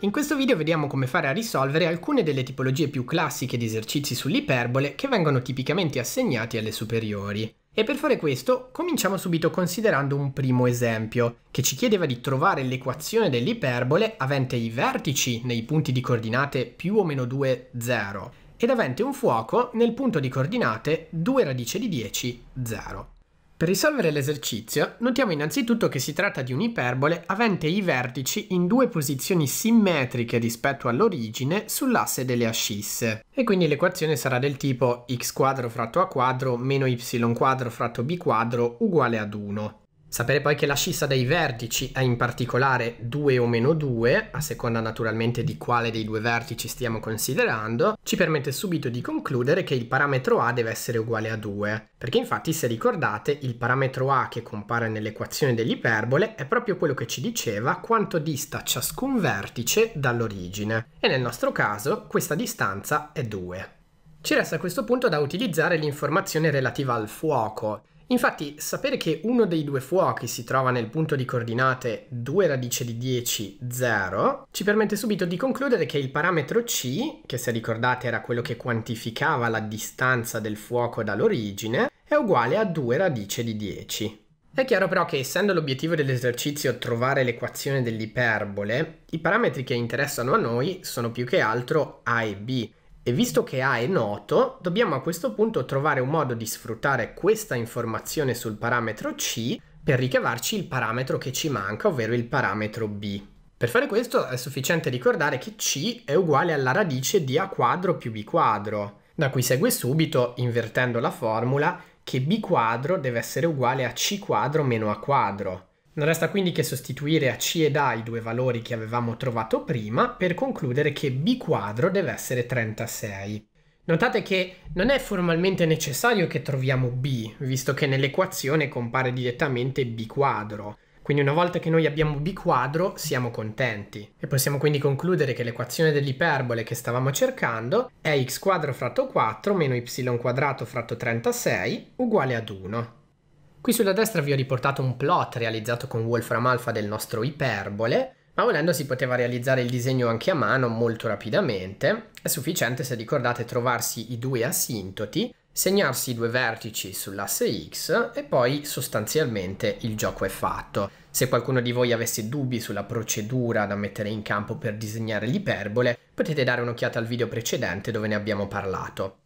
In questo video vediamo come fare a risolvere alcune delle tipologie più classiche di esercizi sull'iperbole che vengono tipicamente assegnati alle superiori. E per fare questo cominciamo subito considerando un primo esempio, che ci chiedeva di trovare l'equazione dell'iperbole avente i vertici nei punti di coordinate più o meno 2, 0 ed avente un fuoco nel punto di coordinate 2 radice di 10, 0. Per risolvere l'esercizio, notiamo innanzitutto che si tratta di un'iperbole avente i vertici in due posizioni simmetriche rispetto all'origine sull'asse delle ascisse. E quindi l'equazione sarà del tipo x quadro fratto a quadro meno y quadro fratto b quadro uguale ad 1. Sapere poi che la scissa dei vertici è in particolare 2 o meno 2, a seconda naturalmente di quale dei due vertici stiamo considerando, ci permette subito di concludere che il parametro A deve essere uguale a 2, perché infatti se ricordate il parametro A che compare nell'equazione dell'iperbole è proprio quello che ci diceva quanto dista ciascun vertice dall'origine, e nel nostro caso questa distanza è 2. Ci resta a questo punto da utilizzare l'informazione relativa al fuoco, Infatti, sapere che uno dei due fuochi si trova nel punto di coordinate 2 radice di 10, 0, ci permette subito di concludere che il parametro C, che se ricordate era quello che quantificava la distanza del fuoco dall'origine, è uguale a 2 radice di 10. È chiaro però che essendo l'obiettivo dell'esercizio trovare l'equazione dell'iperbole, i parametri che interessano a noi sono più che altro A e B, e visto che A è noto, dobbiamo a questo punto trovare un modo di sfruttare questa informazione sul parametro C per ricavarci il parametro che ci manca, ovvero il parametro B. Per fare questo è sufficiente ricordare che C è uguale alla radice di A quadro più B quadro, da cui segue subito, invertendo la formula, che B quadro deve essere uguale a C quadro meno A quadro, non resta quindi che sostituire a C ed A i due valori che avevamo trovato prima per concludere che B quadro deve essere 36. Notate che non è formalmente necessario che troviamo B, visto che nell'equazione compare direttamente B quadro. Quindi una volta che noi abbiamo B quadro siamo contenti e possiamo quindi concludere che l'equazione dell'iperbole che stavamo cercando è x quadro fratto 4 meno y quadrato fratto 36 uguale ad 1. Qui sulla destra vi ho riportato un plot realizzato con Wolfram Alpha del nostro iperbole, ma volendo si poteva realizzare il disegno anche a mano molto rapidamente. È sufficiente, se ricordate, trovarsi i due asintoti, segnarsi i due vertici sull'asse X e poi sostanzialmente il gioco è fatto. Se qualcuno di voi avesse dubbi sulla procedura da mettere in campo per disegnare l'iperbole, potete dare un'occhiata al video precedente dove ne abbiamo parlato.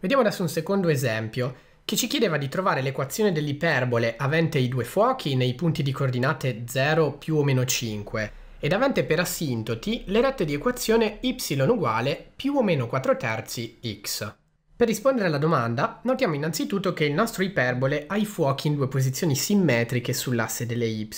Vediamo adesso un secondo esempio che ci chiedeva di trovare l'equazione dell'iperbole avente i due fuochi nei punti di coordinate 0 più o meno 5 ed avente per assintoti le rette di equazione y uguale più o meno 4 terzi x. Per rispondere alla domanda, notiamo innanzitutto che il nostro iperbole ha i fuochi in due posizioni simmetriche sull'asse delle y,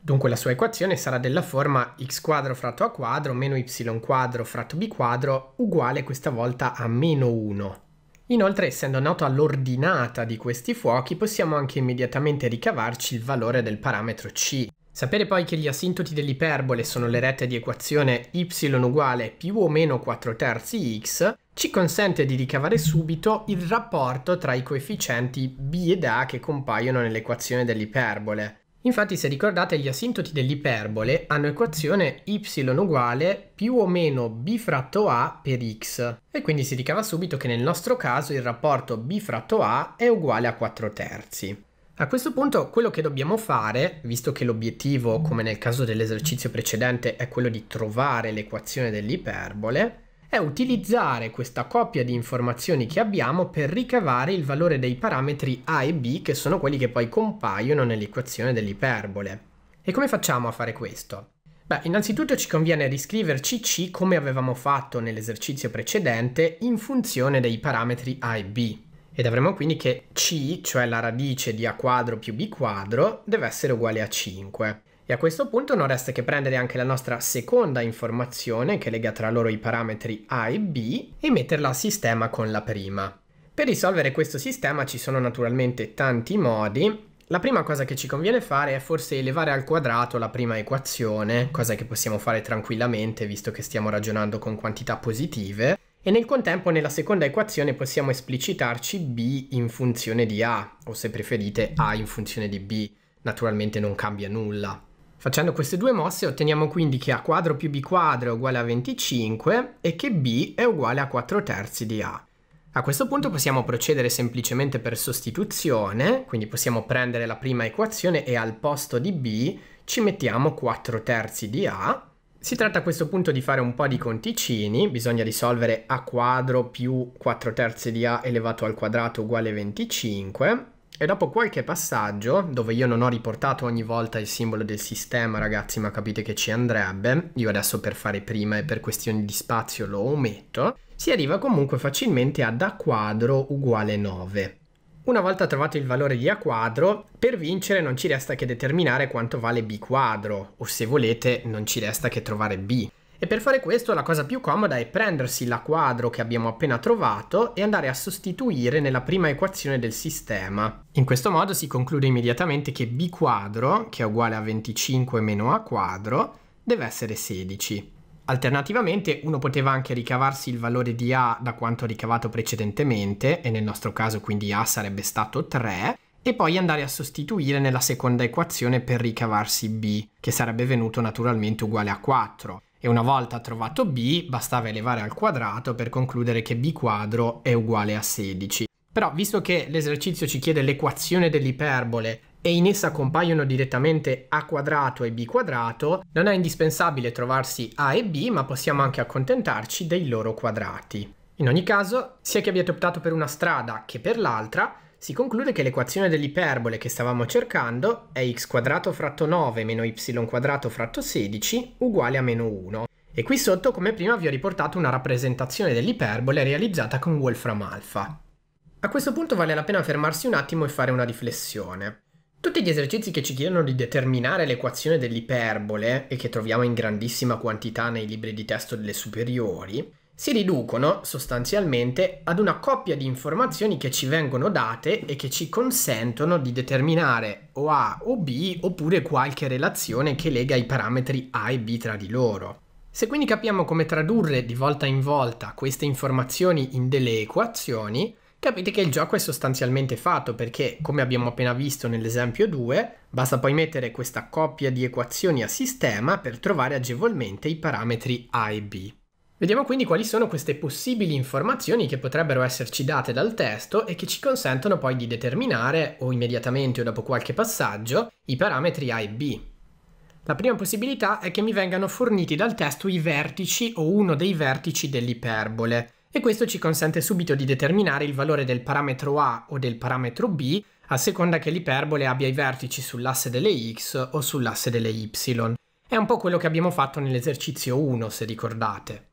dunque la sua equazione sarà della forma x quadro fratto a quadro meno y quadro fratto b quadro uguale questa volta a meno 1. Inoltre, essendo nota l'ordinata di questi fuochi, possiamo anche immediatamente ricavarci il valore del parametro C. Sapere poi che gli asintoti dell'iperbole sono le rette di equazione y uguale più o meno 4 terzi x ci consente di ricavare subito il rapporto tra i coefficienti b ed a che compaiono nell'equazione dell'iperbole. Infatti se ricordate gli asintoti dell'iperbole hanno equazione y uguale più o meno b fratto a per x e quindi si ricava subito che nel nostro caso il rapporto b fratto a è uguale a 4 terzi. A questo punto quello che dobbiamo fare, visto che l'obiettivo come nel caso dell'esercizio precedente è quello di trovare l'equazione dell'iperbole, è utilizzare questa coppia di informazioni che abbiamo per ricavare il valore dei parametri a e b che sono quelli che poi compaiono nell'equazione dell'iperbole. E come facciamo a fare questo? Beh, innanzitutto ci conviene riscriverci C come avevamo fatto nell'esercizio precedente in funzione dei parametri A e B. Ed avremo quindi che C, cioè la radice di A quadro più B quadro, deve essere uguale a 5. E a questo punto non resta che prendere anche la nostra seconda informazione che lega tra loro i parametri A e B e metterla a sistema con la prima. Per risolvere questo sistema ci sono naturalmente tanti modi. La prima cosa che ci conviene fare è forse elevare al quadrato la prima equazione, cosa che possiamo fare tranquillamente visto che stiamo ragionando con quantità positive, e nel contempo nella seconda equazione possiamo esplicitarci b in funzione di a, o se preferite a in funzione di b, naturalmente non cambia nulla. Facendo queste due mosse otteniamo quindi che A quadro più B quadro è uguale a 25 e che B è uguale a 4 terzi di A. A questo punto possiamo procedere semplicemente per sostituzione, quindi possiamo prendere la prima equazione e al posto di b ci mettiamo 4 terzi di a. Si tratta a questo punto di fare un po' di conticini, bisogna risolvere a quadro più 4 terzi di a elevato al quadrato uguale 25 e dopo qualche passaggio, dove io non ho riportato ogni volta il simbolo del sistema, ragazzi, ma capite che ci andrebbe, io adesso per fare prima e per questioni di spazio lo ometto, si arriva comunque facilmente ad A quadro uguale 9. Una volta trovato il valore di A quadro, per vincere non ci resta che determinare quanto vale B quadro, o se volete non ci resta che trovare B. E per fare questo la cosa più comoda è prendersi la quadro che abbiamo appena trovato e andare a sostituire nella prima equazione del sistema. In questo modo si conclude immediatamente che b quadro, che è uguale a 25 meno a quadro, deve essere 16. Alternativamente uno poteva anche ricavarsi il valore di A da quanto ricavato precedentemente, e nel nostro caso quindi A sarebbe stato 3, e poi andare a sostituire nella seconda equazione per ricavarsi B, che sarebbe venuto naturalmente uguale a 4 e una volta trovato b bastava elevare al quadrato per concludere che b quadro è uguale a 16. Però visto che l'esercizio ci chiede l'equazione dell'iperbole e in essa compaiono direttamente a quadrato e b quadrato, non è indispensabile trovarsi a e b, ma possiamo anche accontentarci dei loro quadrati. In ogni caso, sia che abbiate optato per una strada che per l'altra, si conclude che l'equazione dell'iperbole che stavamo cercando è x quadrato fratto 9 meno y quadrato fratto 16 uguale a meno 1. E qui sotto, come prima, vi ho riportato una rappresentazione dell'iperbole realizzata con Wolfram Alpha. A questo punto vale la pena fermarsi un attimo e fare una riflessione. Tutti gli esercizi che ci chiedono di determinare l'equazione dell'iperbole, e che troviamo in grandissima quantità nei libri di testo delle superiori, si riducono sostanzialmente ad una coppia di informazioni che ci vengono date e che ci consentono di determinare o A o B oppure qualche relazione che lega i parametri A e B tra di loro. Se quindi capiamo come tradurre di volta in volta queste informazioni in delle equazioni, capite che il gioco è sostanzialmente fatto perché, come abbiamo appena visto nell'esempio 2, basta poi mettere questa coppia di equazioni a sistema per trovare agevolmente i parametri A e B. Vediamo quindi quali sono queste possibili informazioni che potrebbero esserci date dal testo e che ci consentono poi di determinare, o immediatamente o dopo qualche passaggio, i parametri A e B. La prima possibilità è che mi vengano forniti dal testo i vertici o uno dei vertici dell'iperbole e questo ci consente subito di determinare il valore del parametro A o del parametro B a seconda che l'iperbole abbia i vertici sull'asse delle x o sull'asse delle y. È un po' quello che abbiamo fatto nell'esercizio 1, se ricordate.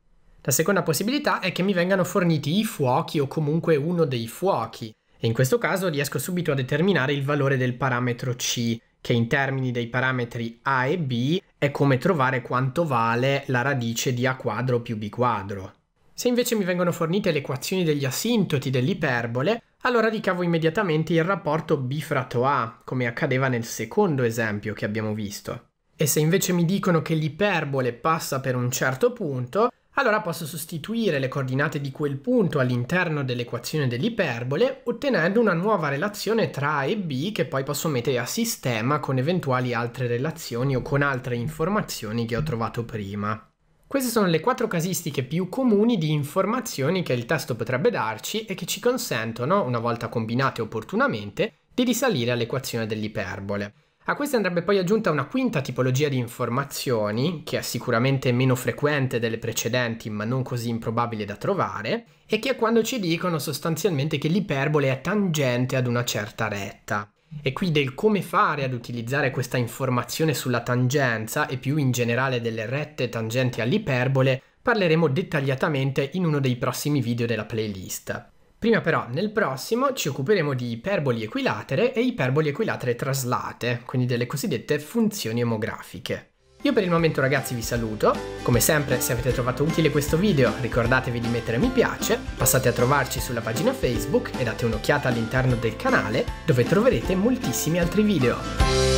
La seconda possibilità è che mi vengano forniti i fuochi o comunque uno dei fuochi. E in questo caso riesco subito a determinare il valore del parametro C, che in termini dei parametri A e B è come trovare quanto vale la radice di A quadro più B quadro. Se invece mi vengono fornite le equazioni degli asintoti dell'iperbole, allora ricavo immediatamente il rapporto B fratto A, come accadeva nel secondo esempio che abbiamo visto. E se invece mi dicono che l'iperbole passa per un certo punto, allora posso sostituire le coordinate di quel punto all'interno dell'equazione dell'iperbole ottenendo una nuova relazione tra A e B che poi posso mettere a sistema con eventuali altre relazioni o con altre informazioni che ho trovato prima. Queste sono le quattro casistiche più comuni di informazioni che il testo potrebbe darci e che ci consentono, una volta combinate opportunamente, di risalire all'equazione dell'iperbole. A ah, queste andrebbe poi aggiunta una quinta tipologia di informazioni, che è sicuramente meno frequente delle precedenti ma non così improbabile da trovare, e che è quando ci dicono sostanzialmente che l'iperbole è tangente ad una certa retta. E qui del come fare ad utilizzare questa informazione sulla tangenza e più in generale delle rette tangenti all'iperbole parleremo dettagliatamente in uno dei prossimi video della playlist. Prima però, nel prossimo, ci occuperemo di iperboli equilatere e iperboli equilatere traslate, quindi delle cosiddette funzioni omografiche. Io per il momento ragazzi vi saluto, come sempre se avete trovato utile questo video ricordatevi di mettere mi piace, passate a trovarci sulla pagina Facebook e date un'occhiata all'interno del canale dove troverete moltissimi altri video.